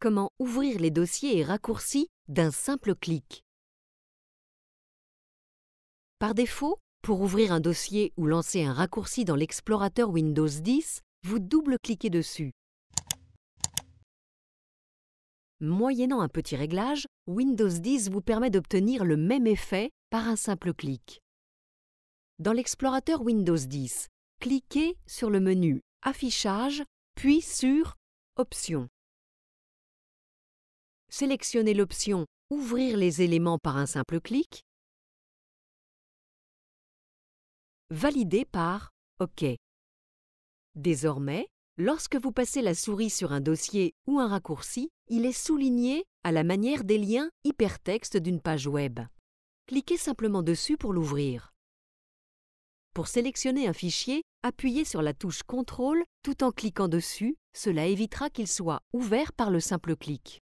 comment ouvrir les dossiers et raccourcis d'un simple clic. Par défaut, pour ouvrir un dossier ou lancer un raccourci dans l'explorateur Windows 10, vous double-cliquez dessus. Moyennant un petit réglage, Windows 10 vous permet d'obtenir le même effet par un simple clic. Dans l'explorateur Windows 10, cliquez sur le menu Affichage, puis sur Options sélectionnez l'option Ouvrir les éléments par un simple clic, validez par OK. Désormais, lorsque vous passez la souris sur un dossier ou un raccourci, il est souligné à la manière des liens hypertextes d'une page web. Cliquez simplement dessus pour l'ouvrir. Pour sélectionner un fichier, appuyez sur la touche Contrôle tout en cliquant dessus, cela évitera qu'il soit ouvert par le simple clic.